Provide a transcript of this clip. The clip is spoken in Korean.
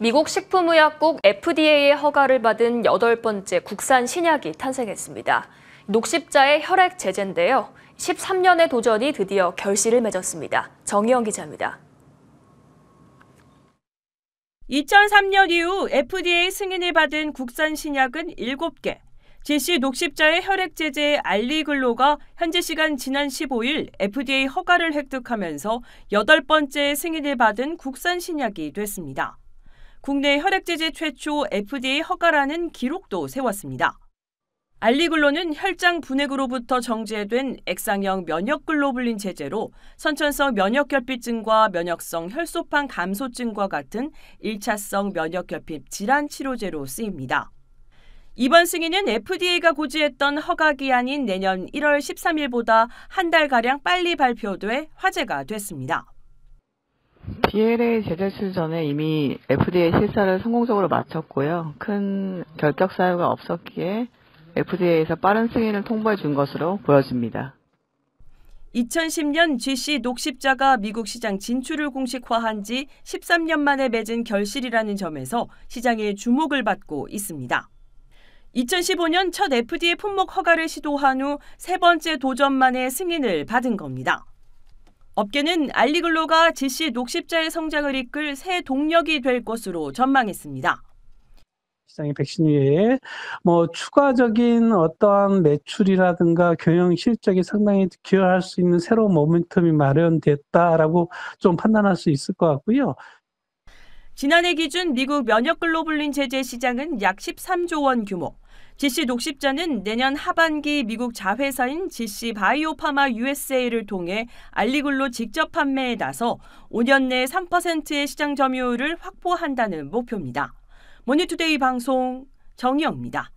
미국 식품의약국 FDA의 허가를 받은 여덟 번째 국산 신약이 탄생했습니다. 녹십자의 혈액 제제인데요. 13년의 도전이 드디어 결실을 맺었습니다. 정희영 기자입니다. 2003년 이후 FDA 승인을 받은 국산 신약은 7개. 제시 녹십자의 혈액 제제 의 알리글로가 현재 시간 지난 15일 FDA 허가를 획득하면서 여덟 번째 승인을 받은 국산 신약이 됐습니다. 국내 혈액제제 최초 FDA 허가라는 기록도 세웠습니다. 알리글로는 혈장 분해구로부터 정제된 액상형 면역글로블린 제제로 선천성 면역결핍증과 면역성 혈소판 감소증과 같은 1차성 면역결핍 질환 치료제로 쓰입니다. 이번 승인은 FDA가 고지했던 허가 기한인 내년 1월 13일보다 한 달가량 빨리 발표돼 화제가 됐습니다. BLA 제재 출전에 이미 FDA 실사를 성공적으로 마쳤고요. 큰 결격 사유가 없었기에 FDA에서 빠른 승인을 통보해 준 것으로 보여집니다. 2010년 GC 녹십자가 미국 시장 진출을 공식화한 지 13년 만에 맺은 결실이라는 점에서 시장의 주목을 받고 있습니다. 2015년 첫 FDA 품목 허가를 시도한 후 세 번째 도전 만에 승인을 받은 겁니다. 업계는 알리글로가 제시 녹십자의 성장을 이끌 새 동력이 될 것으로 전망했습니다. 시장의 백신 이 외에 뭐 추가적인 어떠한 매출이라든가 경영 실적이 상당히 기여할 수 있는 새로운 모멘텀이 마련됐다라고 좀 판단할 수 있을 것 같고요. 지난해 기준 미국 면역 글로블린 제재 시장은 약 13조 원 규모, 지씨 독십자는 내년 하반기 미국 자회사인 지씨 바이오파마 USA를 통해 알리글로 직접 판매에 나서 5년 내 3%의 시장 점유율을 확보한다는 목표입니다. 모니투데이 방송 정의영입니다.